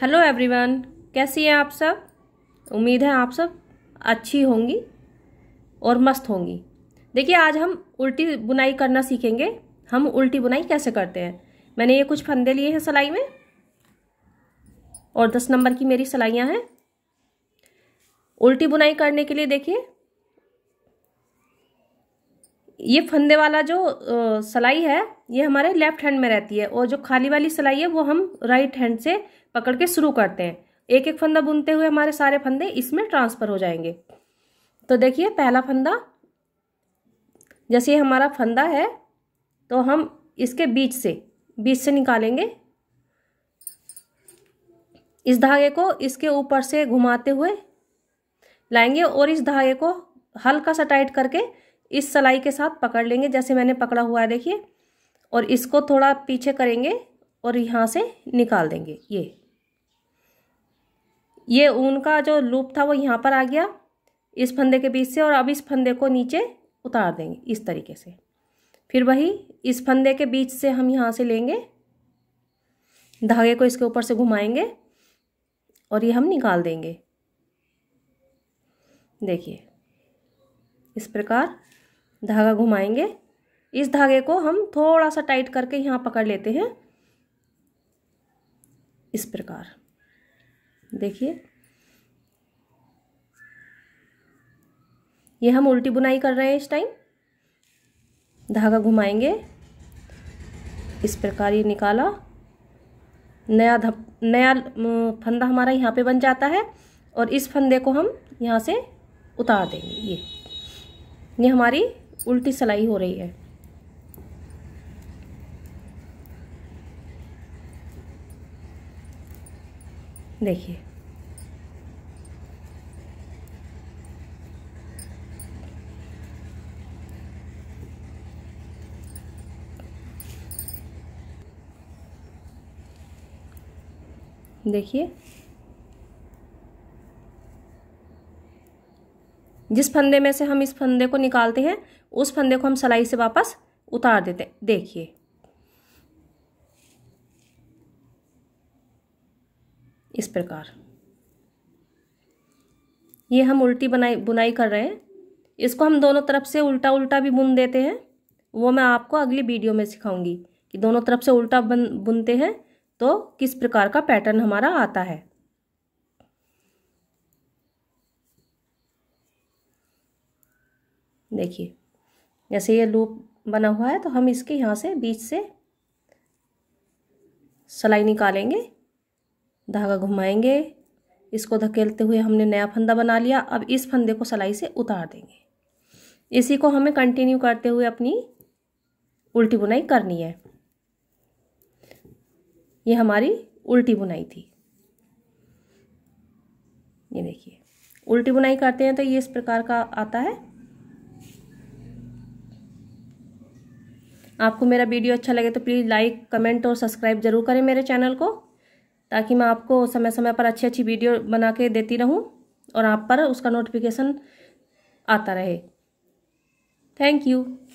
hello everyone कैसी हैं आप सब उम्मीद है आप सब अच्छी होंगी और मस्त होंगी देखिए आज हम उल्टी बुनाई करना सीखेंगे हम उल्टी बुनाई कैसे करते हैं मैंने ये कुछ फंदे लिए हैं सिलाई में और दस नंबर की मेरी सिलाइयाँ हैं उल्टी बुनाई करने के लिए देखिए ये फंदे वाला जो सलाई है ये हमारे लेफ्ट हैंड में रहती है और जो खाली वाली सलाई है वो हम राइट हैंड से पकड़ के शुरू करते हैं एक एक फंदा बुनते हुए हमारे सारे फंदे इसमें ट्रांसफ़र हो जाएंगे तो देखिए पहला फंदा जैसे ये हमारा फंदा है तो हम इसके बीच से बीच से निकालेंगे इस धागे को इसके ऊपर से घुमाते हुए लाएंगे और इस धागे को हल्का सा टाइट करके इस सलाई के साथ पकड़ लेंगे जैसे मैंने पकड़ा हुआ है देखिए और इसको थोड़ा पीछे करेंगे और यहाँ से निकाल देंगे ये ये ऊन का जो लूप था वो यहाँ पर आ गया इस फंदे के बीच से और अब इस फंदे को नीचे उतार देंगे इस तरीके से फिर वही इस फंदे के बीच से हम यहाँ से लेंगे धागे को इसके ऊपर से घुमाएंगे और ये हम निकाल देंगे देखिए इस प्रकार धागा घुमाएंगे इस धागे को हम थोड़ा सा टाइट करके यहाँ पकड़ लेते हैं इस प्रकार देखिए ये हम उल्टी बुनाई कर रहे हैं इस टाइम धागा घुमाएंगे इस प्रकार ये निकाला नया धप नया फंदा हमारा यहाँ पे बन जाता है और इस फंदे को हम यहाँ से उतार देंगे ये ये हमारी उल्टी सलाई हो रही है देखिए देखिए जिस फंदे में से हम इस फंदे को निकालते हैं उस फंदे को हम सलाई से वापस उतार देते हैं देखिए इस प्रकार ये हम उल्टी बनाई बुनाई कर रहे हैं इसको हम दोनों तरफ से उल्टा उल्टा भी बुन देते हैं वो मैं आपको अगली वीडियो में सिखाऊंगी कि दोनों तरफ से उल्टा बुनते हैं तो किस प्रकार का पैटर्न हमारा आता है देखिए जैसे ये लूप बना हुआ है तो हम इसके यहाँ से बीच से सलाई निकालेंगे धागा घुमाएंगे इसको धकेलते हुए हमने नया फंदा बना लिया अब इस फंदे को सलाई से उतार देंगे इसी को हमें कंटिन्यू करते हुए अपनी उल्टी बुनाई करनी है ये हमारी उल्टी बुनाई थी ये देखिए उल्टी बुनाई करते हैं तो ये इस प्रकार का आता है आपको मेरा वीडियो अच्छा लगे तो प्लीज़ लाइक कमेंट और सब्सक्राइब ज़रूर करें मेरे चैनल को ताकि मैं आपको समय समय पर अच्छी अच्छी वीडियो बना के देती रहूँ और आप पर उसका नोटिफिकेशन आता रहे थैंक यू